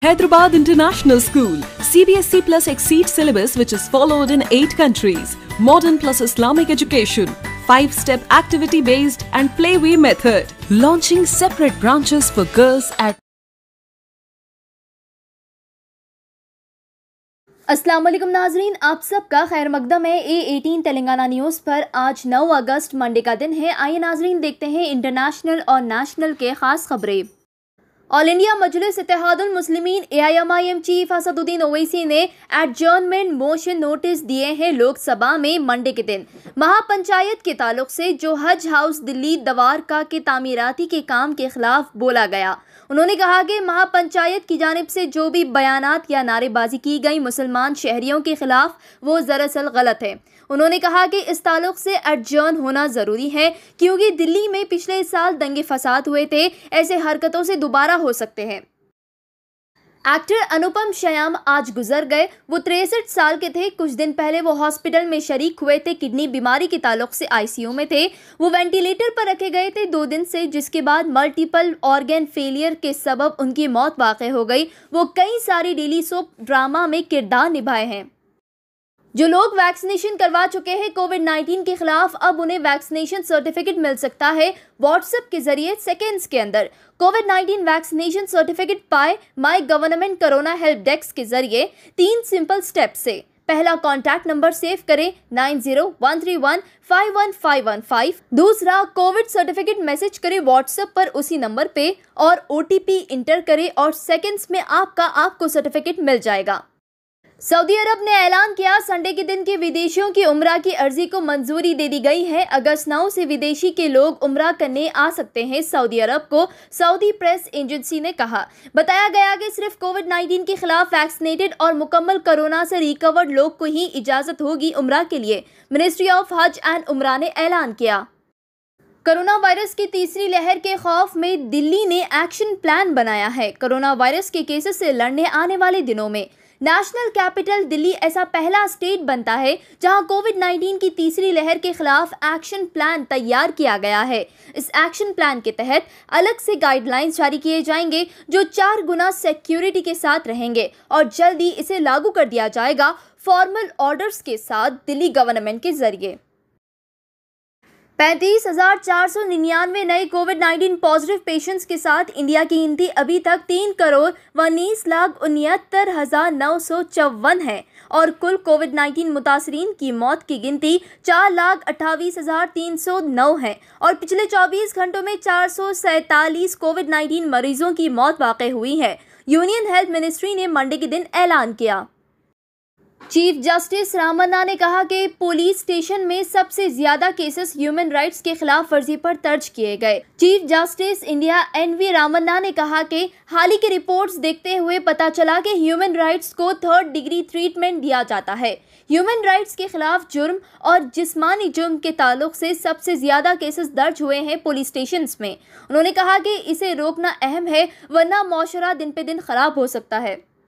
Hyderabad International School, CBSE plus exceed syllabus which is followed in 8 countries, modern plus Islamic education, 5-step activity-based and playway method, launching separate branches for girls at Aslam नाजरीन आप सबका खैर मकदम है A eighteen Telangana news पर आज 9 अगस्त Monday का दिन है आइए नाजरीन देखते हैं इंटरनेशनल और नेशनल के ख़ास खबरें all India Majlis Ittehadul Muslimeen AIMIM chief Asaduddin Owaisi ने एडजर्नमेंट मोशन नोटिस दिए हैं लोकसभा में मंडे के दिन महापंचायत के ताल्लुक से जो हज हाउस दिल्ली दवारका के तामीराती के काम के खिलाफ बोला गया उन्होंने कहा कि महापंचायत की जानब से जो भी बयान या नारेबाजी की गई मुसलमान शहरियों के खिलाफ वो दरअसल गलत है उन्होंने कहा कि इस ताल्लुक से एडजर्न होना ज़रूरी है क्योंकि दिल्ली में पिछले साल दंगे फसाद हुए थे ऐसे हरकतों से दोबारा हो सकते हैं एक्टर अनुपम श्याम आज गुजर गए वो तिरसठ साल के थे कुछ दिन पहले वो हॉस्पिटल में शरीक हुए थे किडनी बीमारी के ताल्लुक से आईसीयू में थे वो वेंटिलेटर पर रखे गए थे दो दिन से जिसके बाद मल्टीपल ऑर्गेन फेलियर के सबब उनकी मौत वाक़ हो गई वो कई सारी डेली सोप ड्रामा में किरदार निभाए हैं जो लोग वैक्सीनेशन करवा चुके हैं कोविड 19 के खिलाफ अब उन्हें वैक्सीनेशन सर्टिफिकेट मिल सकता है व्हाट्सएप के जरिए सेकेंड्स के अंदर कोविड 19 वैक्सीनेशन सर्टिफिकेट पाए my government corona help desk के जरिए तीन सिंपल स्टेप से पहला कॉन्टैक्ट नंबर सेव करें nine zero one three one five one five one five दूसरा कोविड सर्टिफिकेट मैसेज करें व्हाट्सएप पर उसी नंबर पे और ओ इंटर करें और सेकेंड्स में आपका आपको सर्टिफिकेट मिल जाएगा सऊदी अरब ने ऐलान किया संडे के दिन के विदेशियों की उम्र की अर्जी को मंजूरी दे दी गई है अगस्त नौ से विदेशी के लोग उम्र करने आ सकते हैं सऊदी अरब को सऊदी प्रेस एजेंसी ने कहा बताया गया कि सिर्फ कोविड 19 के खिलाफ वैक्सीनेटेड और मुकम्मल कोरोना से रिकवर्ड लोग को ही इजाजत होगी उम्र के लिए मिनिस्ट्री ऑफ हज एंड उम्र ने ऐलान किया कोरोना वायरस की तीसरी लहर के खौफ में दिल्ली ने एक्शन प्लान बनाया है कोरोना वायरस के केसेस से लड़ने आने वाले दिनों में नेशनल कैपिटल दिल्ली ऐसा पहला स्टेट बनता है जहां कोविड 19 की तीसरी लहर के खिलाफ एक्शन प्लान तैयार किया गया है इस एक्शन प्लान के तहत अलग से गाइडलाइंस जारी किए जाएंगे जो चार गुना सिक्योरिटी के साथ रहेंगे और जल्दी इसे लागू कर दिया जाएगा फॉर्मल ऑर्डर्स के साथ दिल्ली गवर्नमेंट के जरिए पैंतीस हजार चार सौ निन्यानवे नए कोविड 19 पॉजिटिव पेशेंट्स के साथ इंडिया की गिनती अभी तक तीन करोड़ उन्नीस लाख उनहत्तर हजार नौ सौ चौवन है और कुल कोविड 19 मुतासरीन की मौत की गिनती चार लाख अट्ठावीस हजार तीन सौ नौ है और पिछले चौबीस घंटों में चार सौ सैतालीस कोविड नाइन्टीन मरीजों की मौत वाक़ हुई है यूनियन हेल्थ मिनिस्ट्री ने मंडे के दिन ऐलान किया चीफ जस्टिस रामन्ना ने कहा कि पुलिस स्टेशन में सबसे ज्यादा केसेस ह्यूमन राइट्स के खिलाफ वर्जी पर दर्ज किए गए chief justice India N V Ramana ने कहा कि हाल ही की रिपोर्ट्स देखते हुए पता चला कि ह्यूमन राइट्स को थर्ड डिग्री ट्रीटमेंट दिया जाता है ह्यूमन राइट्स के खिलाफ जुर्म और जिसमानी जुर्म के ताल्लुक से सबसे ज्यादा केसेस दर्ज हुए हैं पुलिस स्टेशन में उन्होंने कहा कि इसे रोकना अहम है वरना माशरा दिन पे दिन खराब हो सकता है